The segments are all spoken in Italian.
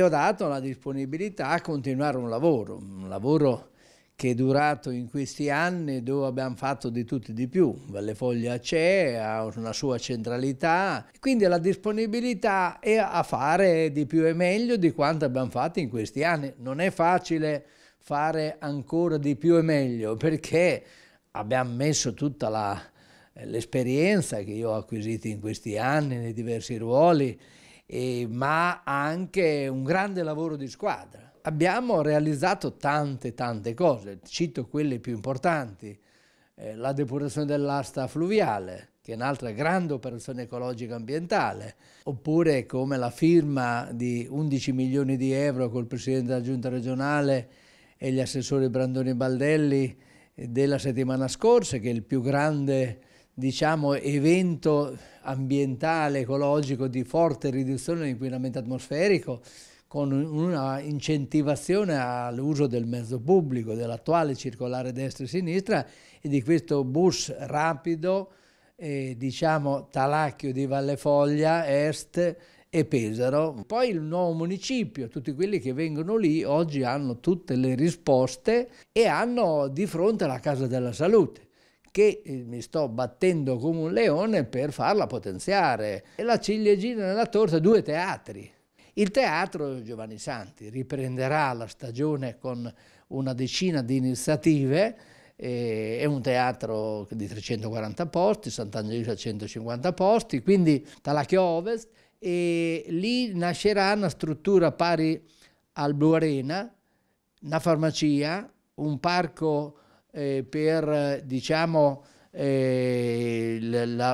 Gli ho dato la disponibilità a continuare un lavoro, un lavoro che è durato in questi anni dove abbiamo fatto di tutto e di più. Valle Foglia c'è, ha una sua centralità, quindi la disponibilità è a fare di più e meglio di quanto abbiamo fatto in questi anni. Non è facile fare ancora di più e meglio perché abbiamo messo tutta l'esperienza che io ho acquisito in questi anni nei diversi ruoli eh, ma anche un grande lavoro di squadra. Abbiamo realizzato tante tante cose, cito quelle più importanti, eh, la depurazione dell'asta fluviale, che è un'altra grande operazione ecologica ambientale, oppure come la firma di 11 milioni di euro col Presidente della Giunta regionale e gli assessori Brandoni Baldelli eh, della settimana scorsa, che è il più grande diciamo, evento ambientale, ecologico di forte riduzione dell'inquinamento atmosferico con una incentivazione all'uso del mezzo pubblico, dell'attuale circolare destra e sinistra e di questo bus rapido, eh, diciamo Talacchio di Vallefoglia, Est e Pesaro. Poi il nuovo municipio, tutti quelli che vengono lì oggi hanno tutte le risposte e hanno di fronte la Casa della Salute che eh, mi sto battendo come un leone per farla potenziare. E la ciliegina nella torta, due teatri. Il teatro Giovanni Santi riprenderà la stagione con una decina di iniziative, è un teatro di 340 posti, Sant'Angelina 150 posti, quindi Talacchio Ovest, e lì nascerà una struttura pari al Blue Arena, una farmacia, un parco eh, per diciamo, eh,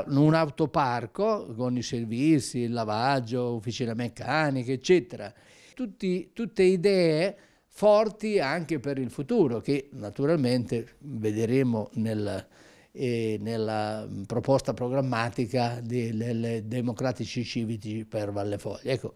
un autoparco con i servizi, il lavaggio, officina meccanica, eccetera. Tutti, tutte idee forti anche per il futuro, che naturalmente vedremo nel, eh, nella proposta programmatica dei democratici civici per Valle Foglia. Ecco,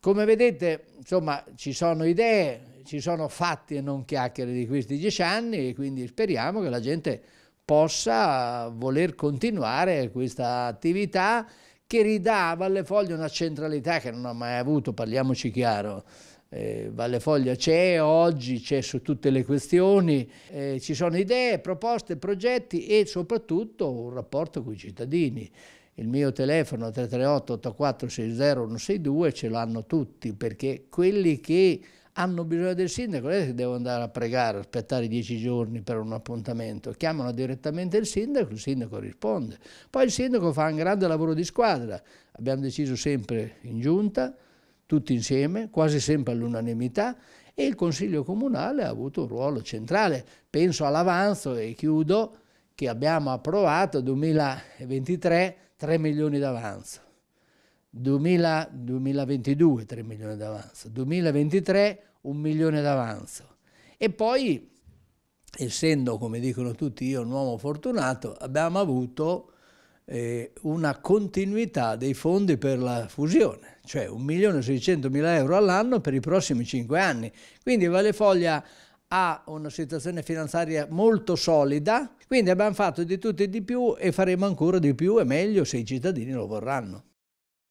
come vedete, insomma, ci sono idee, ci sono fatti e non chiacchiere di questi dieci anni e quindi speriamo che la gente possa voler continuare questa attività che ridà a Valle Foglia una centralità che non ha mai avuto, parliamoci chiaro. Eh, Foglia c'è oggi, c'è su tutte le questioni, eh, ci sono idee, proposte, progetti e soprattutto un rapporto con i cittadini. Il mio telefono 338 8460 162 ce l'hanno tutti perché quelli che hanno bisogno del sindaco, non è che eh, devono andare a pregare, aspettare dieci giorni per un appuntamento, chiamano direttamente il sindaco, il sindaco risponde. Poi il sindaco fa un grande lavoro di squadra, abbiamo deciso sempre in giunta, tutti insieme, quasi sempre all'unanimità, e il Consiglio Comunale ha avuto un ruolo centrale. Penso all'avanzo, e chiudo, che abbiamo approvato 2023 3 milioni d'avanzo 2000, 2022 3 milioni d'avanzo, 2023 1 milione d'avanzo. E poi, essendo, come dicono tutti, io un uomo fortunato, abbiamo avuto eh, una continuità dei fondi per la fusione, cioè milione 600 mila euro all'anno per i prossimi 5 anni. Quindi Valefoglia ha una situazione finanziaria molto solida, quindi abbiamo fatto di tutto e di più e faremo ancora di più e meglio se i cittadini lo vorranno.